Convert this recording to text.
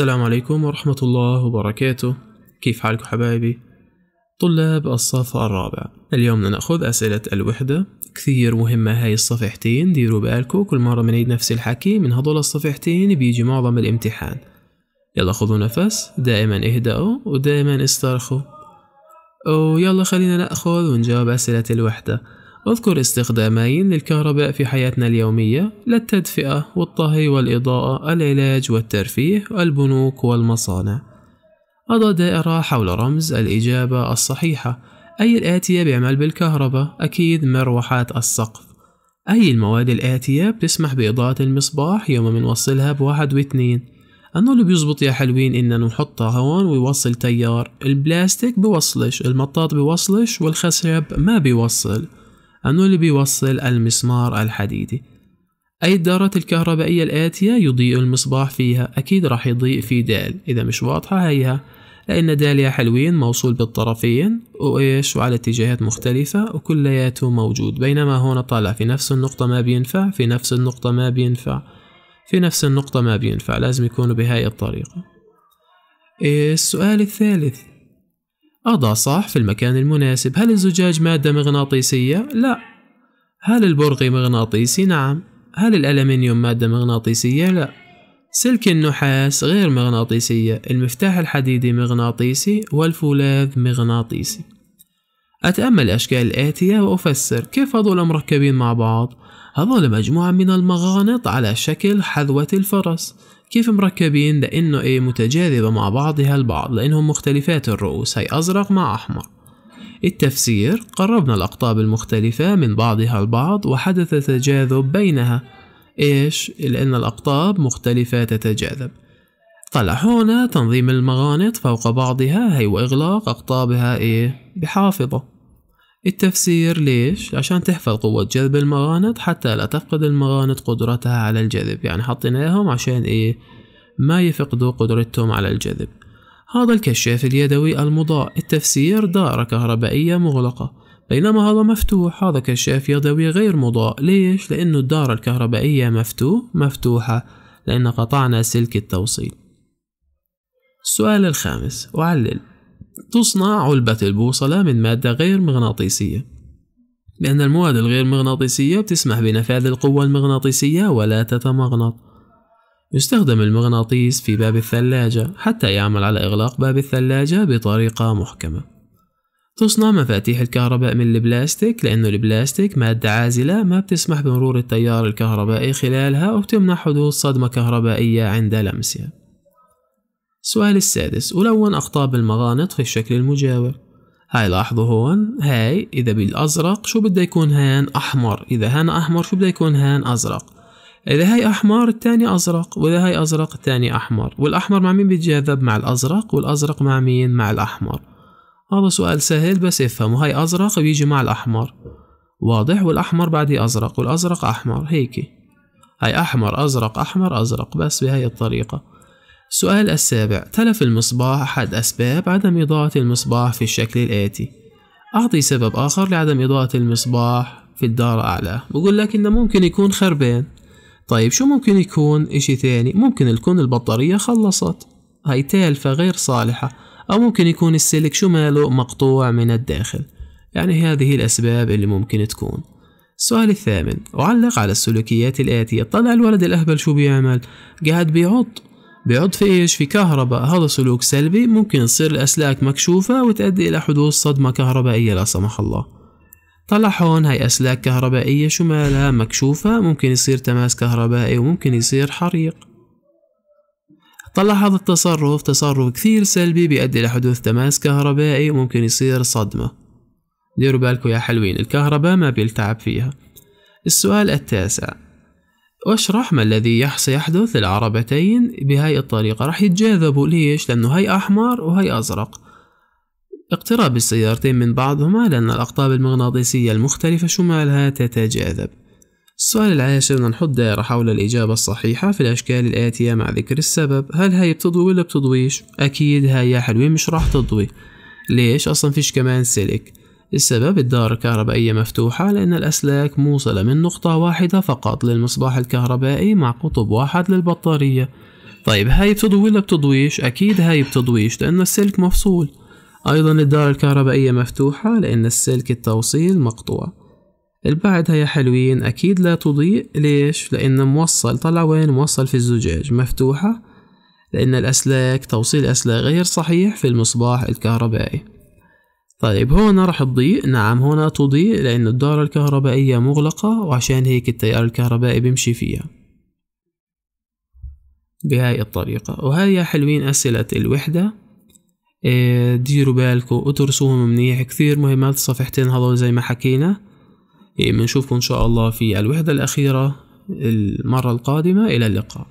السلام عليكم ورحمة الله وبركاته كيف حالكم حبايبي؟ طلاب الصف الرابع اليوم ناخذ أسئلة الوحدة كثير مهمة هاي الصفحتين ديروا بالكم كل مرة بنعيد نفس الحكي من هذول الصفحتين بيجي معظم الامتحان يلا خذوا نفس دائما اهدأوا ودائما استرخوا ويلا خلينا ناخذ ونجاوب أسئلة الوحدة أذكر استخدامين للكهرباء في حياتنا اليومية للتدفئة والطهي والإضاءة العلاج والترفيه البنوك والمصانع أضع دائرة حول رمز الإجابة الصحيحة أي الآتية بيعمل بالكهرباء أكيد مروحات السقف أي المواد الآتية بتسمح بإضاءة المصباح يوم بنوصلها بواحد واتنين أنه اللي بيزبط يا حلوين إننا نحطها هون ويوصل تيار البلاستيك بوصلش المطاط بوصلش والخشب ما بيوصل أنه اللي بيوصل المسمار الحديدي أي الدارات الكهربائية الآتية يضيء المصباح فيها أكيد راح يضيء في دال إذا مش واضحة هيها لأن دال يا حلوين موصول بالطرفين وإيش وعلى اتجاهات مختلفة وكلياته موجود بينما هون طالع في نفس النقطة ما بينفع في نفس النقطة ما بينفع في نفس النقطة ما بينفع لازم يكونوا بهاي الطريقة إيه، السؤال الثالث أضع صح في المكان المناسب هل الزجاج مادة مغناطيسية؟ لا هل البرغي مغناطيسي؟ نعم هل الألمنيوم مادة مغناطيسية؟ لا سلك النحاس غير مغناطيسية المفتاح الحديدي مغناطيسي والفولاذ مغناطيسي أتأمل الأشكال الآتية وأفسر كيف هذول مركبين مع بعض هذول مجموعة من المغانط على شكل حذوة الفرس كيف مركبين لأنه إيه متجاذبة مع بعضها البعض لأنهم مختلفات الرؤوس هي أزرق مع أحمر التفسير قربنا الأقطاب المختلفة من بعضها البعض وحدث تجاذب بينها إيش؟ لأن الأقطاب مختلفة تتجاذب طلع هنا تنظيم المغانط فوق بعضها هي وإغلاق أقطابها إيه؟ بحافظة التفسير ليش؟ عشان تحفظ قوة جذب المغانط حتى لا تفقد المغانط قدرتها على الجذب يعني حطيناهم عشان ايه؟ ما يفقدوا قدرتهم على الجذب هذا الكشاف اليدوي المضاء التفسير دارة كهربائية مغلقة بينما هذا مفتوح هذا كشاف يدوي غير مضاء ليش؟ لأنه الدارة الكهربائية مفتوح مفتوحة لأن قطعنا سلك التوصيل السؤال الخامس وعلل تصنع علبة البوصلة من مادة غير مغناطيسية لأن المواد الغير مغناطيسية بتسمح بنفاذ القوة المغناطيسية ولا تتمغنط يستخدم المغناطيس في باب الثلاجة حتى يعمل على إغلاق باب الثلاجة بطريقة محكمة تصنع مفاتيح الكهرباء من البلاستيك لأنه البلاستيك مادة عازلة ما بتسمح بمرور التيار الكهربائي خلالها وبتمنع حدوث صدمة كهربائية عند لمسها السؤال السادس ألون أقطاب المغانط في الشكل المجاور هاي لاحظوا هون هاي إذا بالأزرق شو بده يكون هان أحمر إذا هان أحمر شو بده يكون هان أزرق إذا هاي أحمر التاني أزرق وإذا هاي أزرق التاني أحمر والأحمر مع مين بيتجاذب مع الأزرق والأزرق مع مين مع الأحمر هذا سؤال سهل بس افهموا هاي أزرق بيجي مع الأحمر واضح والأحمر بعدي أزرق والأزرق أحمر هيك هاي أحمر أزرق أحمر أزرق بس بهاي الطريقة السؤال السابع تلف المصباح أحد أسباب عدم إضاءة المصباح في الشكل الآتي أعطي سبب آخر لعدم إضاءة المصباح في الدار أعلى بقول لك إنه ممكن يكون خربان طيب شو ممكن يكون إشي ثاني ممكن تكون البطارية خلصت هاي تالفة غير صالحة أو ممكن يكون السلك شو ماله مقطوع من الداخل يعني هذه الأسباب اللي ممكن تكون السؤال الثامن أعلق على السلوكيات الآتية طلع الولد الأهبل شو بيعمل قاعد بيعض في ايش في كهرباء هذا سلوك سلبي ممكن تصير الأسلاك مكشوفة وتؤدي إلى حدوث صدمة كهربائية لا سمح الله طلع هون هاي أسلاك كهربائية شو مالها مكشوفة ممكن يصير تماس كهربائي وممكن يصير حريق طلع هذا التصرف تصرف كثير سلبي بيؤدي إلى حدوث تماس كهربائي وممكن يصير صدمة ديروا بالكم يا حلوين الكهرباء ما بيلتعب فيها السؤال التاسع واشرح ما الذي سيحدث للعربتين بهاي الطريقة راح يتجاذبوا ليش لأنه هاي أحمر وهاي أزرق اقتراب السيارتين من بعضهما لأن الأقطاب المغناطيسية المختلفة شمالها تتجاذب السؤال العاشر بدنا نحط دائرة حول الإجابة الصحيحة في الأشكال الآتية مع ذكر السبب هل هاي بتضوي ولا بتضويش؟ أكيد هاي يا حلوين مش راح تضوي ليش أصلا فيش كمان سلك السبب الدار الكهربائية مفتوحة لأن الأسلاك موصلة من نقطة واحدة فقط للمصباح الكهربائي مع قطب واحد للبطارية طيب هاي بتضوي ولا بتضويش؟ أكيد هاي بتضويش لأن السلك مفصول أيضا الدار الكهربائية مفتوحة لأن السلك التوصيل مقطوع البعد هي حلوين أكيد لا تضيء ليش؟ لأن موصل طلع وين؟ موصل في الزجاج مفتوحة لأن الأسلاك توصيل أسلاك غير صحيح في المصباح الكهربائي طيب هنا راح تضيء نعم هنا تضيء لأن الدارة الكهربائية مغلقة وعشان هيك التيار الكهربائي بيمشي فيها بهاي الطريقة وهاي يا حلوين أسئلة الوحدة إيه، ديروا بالكم وترسوهم منيح كثير مهمات صفحتين هذول زي ما حكينا إيه، بنشوفكم إن شاء الله في الوحدة الأخيرة المرة القادمة إلى اللقاء